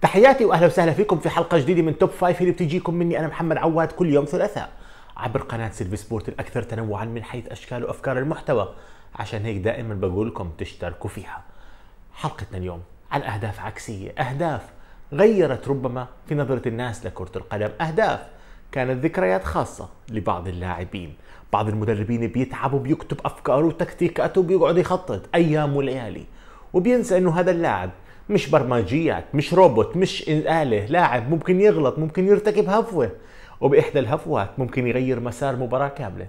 تحياتي واهلا وسهلا فيكم في حلقه جديده من توب فايف اللي بتجيكم مني انا محمد عواد كل يوم ثلاثاء عبر قناه سيلفي سبورت الاكثر تنوعا من حيث اشكال وافكار المحتوى عشان هيك دائما بقول لكم تشتركوا فيها حلقتنا اليوم عن اهداف عكسيه اهداف غيرت ربما في نظره الناس لكره القدم اهداف كانت ذكريات خاصة لبعض اللاعبين بعض المدربين بيتعبوا بيكتب أفكاره وتكتيكاته وبيقعد يخطط أيام وليالي وبينسى أنه هذا اللاعب مش برمجيات مش روبوت مش آلة لاعب ممكن يغلط ممكن يرتكب هفوة وبإحدى الهفوات ممكن يغير مسار مباراة كاملة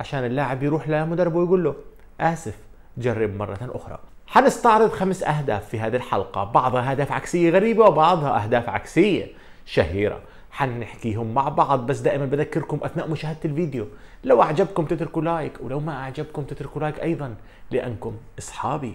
عشان اللاعب يروح لمدربه ويقول له آسف جرب مرة أخرى حنستعرض خمس أهداف في هذه الحلقة بعضها أهداف عكسية غريبة وبعضها أهداف عكسية شهيرة حنحكيهم مع بعض بس دائما بذكركم اثناء مشاهده الفيديو لو اعجبكم تتركوا لايك ولو ما اعجبكم تتركوا لايك ايضا لانكم اصحابي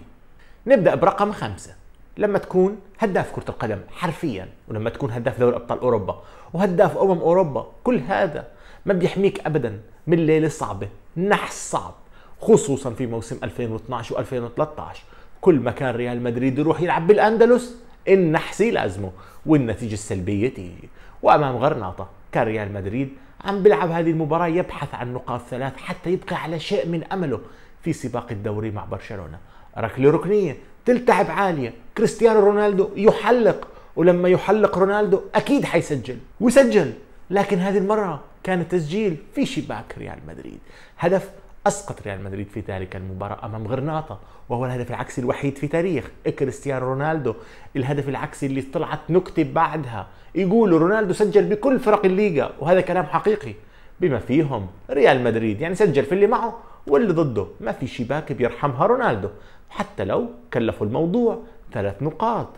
نبدا برقم خمسه لما تكون هداف كرة القدم حرفيا ولما تكون هداف دوري أبطال أوروبا وهداف أمم أوروبا كل هذا ما بيحميك أبدا من ليلة صعبة نحس صعب خصوصا في موسم 2012 و2013 كل ما كان ريال مدريد يروح يلعب بالأندلس النحس لازمه والنتيجة السلبية تيجي وأمام غرناطة كان ريال مدريد عم بيلعب هذه المباراة يبحث عن نقاط ثلاث حتى يبقى على شيء من أمله في سباق الدوري مع برشلونة ركلة ركنية تلتعب عاليه كريستيانو رونالدو يحلق ولما يحلق رونالدو اكيد حيسجل وسجل لكن هذه المره كان التسجيل في شباك ريال مدريد هدف اسقط ريال مدريد في ذلك المباراه امام غرناطه وهو الهدف العكسي الوحيد في تاريخ كريستيانو رونالدو الهدف العكسي اللي طلعت نكته بعدها يقولوا رونالدو سجل بكل فرق الليغا وهذا كلام حقيقي بما فيهم ريال مدريد يعني سجل في اللي معه واللي ضده ما في شباك بيرحمها رونالدو حتى لو كلفوا الموضوع ثلاث نقاط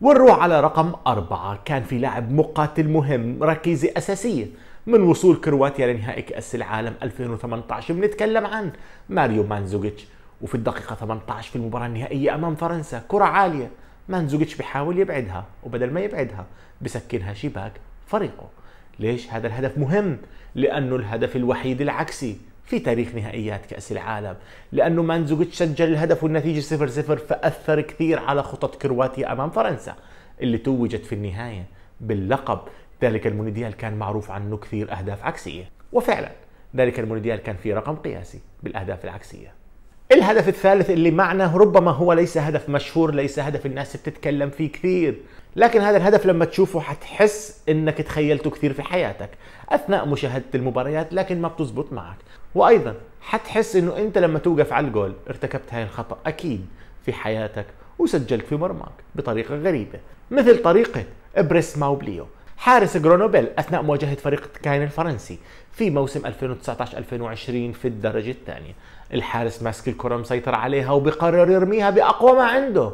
ونروح على رقم أربعة كان في لاعب مقاتل مهم ركيزة أساسية من وصول كرواتيا لنهائي كأس العالم 2018 بنتكلم عن ماريو مانزوجيتش وفي الدقيقة 18 في المباراة النهائية أمام فرنسا كرة عالية مانزوجيتش بحاول يبعدها وبدل ما يبعدها بسكنها شباك فريقه ليش هذا الهدف مهم؟ لأنه الهدف الوحيد العكسي في تاريخ نهائيات كأس العالم لأنه مانزوكيتش سجل الهدف والنتيجة 0 0 فأثر كثير على خطط كرواتيا أمام فرنسا اللي توجت في النهاية باللقب ذلك المونديال كان معروف عنه كثير أهداف عكسية وفعلا ذلك المونديال كان فيه رقم قياسي بالأهداف العكسية الهدف الثالث اللي معناه ربما هو ليس هدف مشهور ليس هدف الناس بتتكلم فيه كثير لكن هذا الهدف لما تشوفه حتحس انك تخيلته كثير في حياتك اثناء مشاهدة المباريات لكن ما بتزبط معك وايضا حتحس انه انت لما توقف على الجول ارتكبت هاي الخطأ اكيد في حياتك وسجلت في مرماك بطريقة غريبة مثل طريقة ابريس ماوبليو حارس جرونوبيل اثناء مواجهه فريق كاين الفرنسي في موسم 2019 2020 في الدرجه الثانيه الحارس ماسك الكرة مسيطر عليها وبقرر يرميها بأقوى ما عنده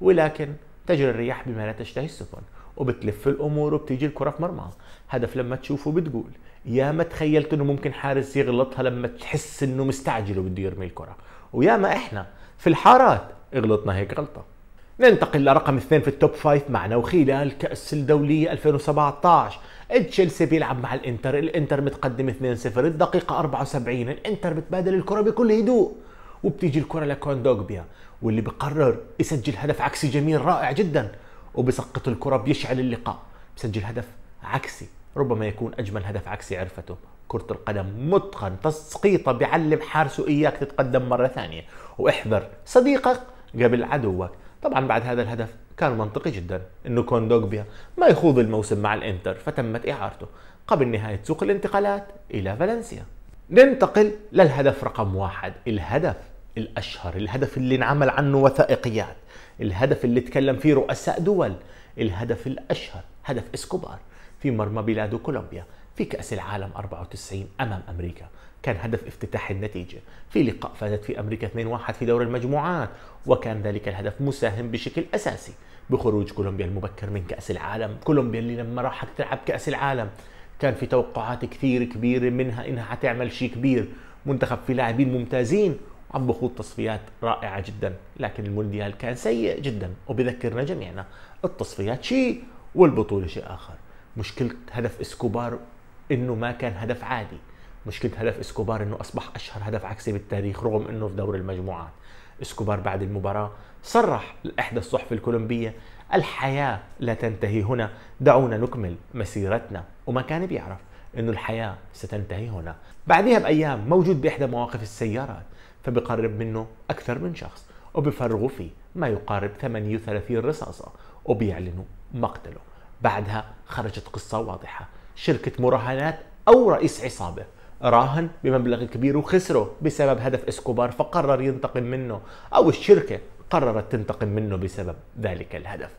ولكن تجري الرياح بما لا تشتهي السفن وبتلف الامور وبتيجي الكره في مرمى هدف لما تشوفه بتقول يا ما تخيلت انه ممكن حارس يغلطها لما تحس انه مستعجل وبده يرمي الكره ويا ما احنا في الحارات غلطنا هيك غلطه ننتقل لرقم اثنين في التوب فايف معنا وخلال كأس الدولية 2017 تشيلسي بيلعب مع الانتر الانتر متقدم 2-0 الدقيقة 74 الانتر بتبادل الكرة بكل هدوء وبتيجي الكرة لكوندوجبيا واللي بقرر يسجل هدف عكسي جميل رائع جدا وبسقط الكرة بيشعل اللقاء بسجل هدف عكسي ربما يكون أجمل هدف عكسي عرفته كرة القدم متقن تسقيطة بيعلم حارسه إياك تتقدم مرة ثانية واحذر صديقك قبل عدوك طبعا بعد هذا الهدف كان منطقي جدا انه كوندوغبيا ما يخوض الموسم مع الانتر فتمت اعارته قبل نهاية سوق الانتقالات الى فالنسيا ننتقل للهدف رقم واحد الهدف الاشهر الهدف اللي انعمل عنه وثائقيات الهدف اللي تكلم فيه رؤساء دول الهدف الاشهر هدف اسكوبار في مرمى بلاد كولومبيا في كأس العالم 94 أمام أمريكا كان هدف افتتاح النتيجة في لقاء فازت في أمريكا 2-1 في دور المجموعات وكان ذلك الهدف مساهم بشكل أساسي بخروج كولومبيا المبكر من كأس العالم كولومبيا اللي لما راحت تلعب كأس العالم كان في توقعات كثير كبيرة منها إنها حتعمل شيء كبير منتخب في لاعبين ممتازين وعم بخوض تصفيات رائعة جدا لكن المونديال كان سيء جدا وبذكرنا جميعنا التصفيات شيء والبطولة شيء آخر مشكلة هدف اسكوبار انه ما كان هدف عادي مشكله هدف اسكوبار انه اصبح اشهر هدف عكسي بالتاريخ رغم انه في دور المجموعات اسكوبار بعد المباراه صرح لاحدى الصحف الكولومبيه الحياه لا تنتهي هنا دعونا نكمل مسيرتنا وما كان بيعرف انه الحياه ستنتهي هنا بعدها بايام موجود باحدى مواقف السيارات فبقرب منه اكثر من شخص وبفرغوا فيه ما يقارب 38 رصاصه وبيعلنوا مقتله بعدها خرجت قصه واضحه شركة مراهنات أو رئيس عصابة راهن بمبلغ كبير وخسره بسبب هدف اسكوبار فقرر ينتقم منه أو الشركة قررت تنتقم منه بسبب ذلك الهدف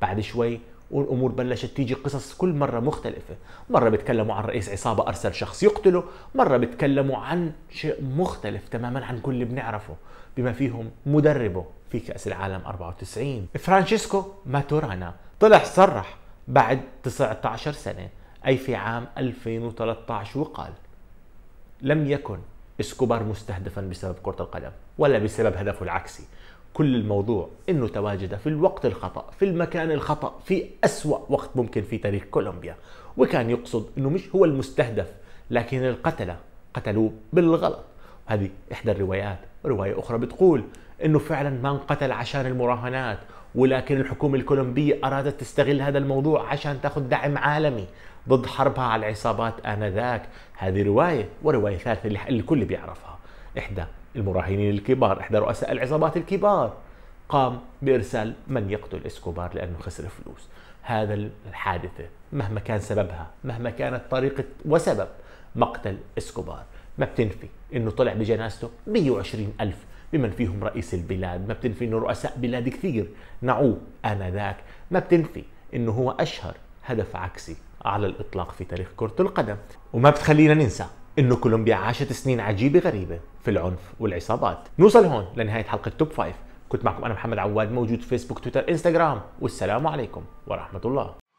بعد شوي والامور بلشت تيجي قصص كل مره مختلفه مره بيتكلموا عن رئيس عصابه ارسل شخص يقتله مره بيتكلموا عن شيء مختلف تماما عن كل اللي بنعرفه بما فيهم مدربه في كاس العالم 94 فرانشيسكو ماتورانا طلع صرح بعد 19 سنه أي في عام 2013 وقال لم يكن اسكوبار مستهدفا بسبب كرة القدم ولا بسبب هدفه العكسي كل الموضوع انه تواجده في الوقت الخطا في المكان الخطا في اسوا وقت ممكن في تاريخ كولومبيا وكان يقصد انه مش هو المستهدف لكن القتله قتلوه بالغلط هذه احدى الروايات روايه اخرى بتقول انه فعلا ما انقتل عشان المراهنات ولكن الحكومه الكولومبيه ارادت تستغل هذا الموضوع عشان تاخذ دعم عالمي ضد حربها على العصابات آنذاك هذه رواية ورواية ثالثة اللي الكل بيعرفها إحدى المراهنين الكبار إحدى رؤساء العصابات الكبار قام بإرسال من يقتل إسكوبار لأنه خسر فلوس هذا الحادثة مهما كان سببها مهما كانت طريقة وسبب مقتل إسكوبار ما بتنفي انه طلع بجنازته 120 ألف بمن فيهم رئيس البلاد ما بتنفي انه رؤساء بلاد كثير نعوه آنذاك ما بتنفي انه هو أشهر هدف عكسي على الإطلاق في تاريخ كرة القدم وما بتخلينا ننسى انه كولومبيا عاشت سنين عجيبه غريبه في العنف والعصابات نوصل هون لنهايه حلقه توب 5 كنت معكم انا محمد عواد موجود فيسبوك تويتر انستغرام والسلام عليكم ورحمه الله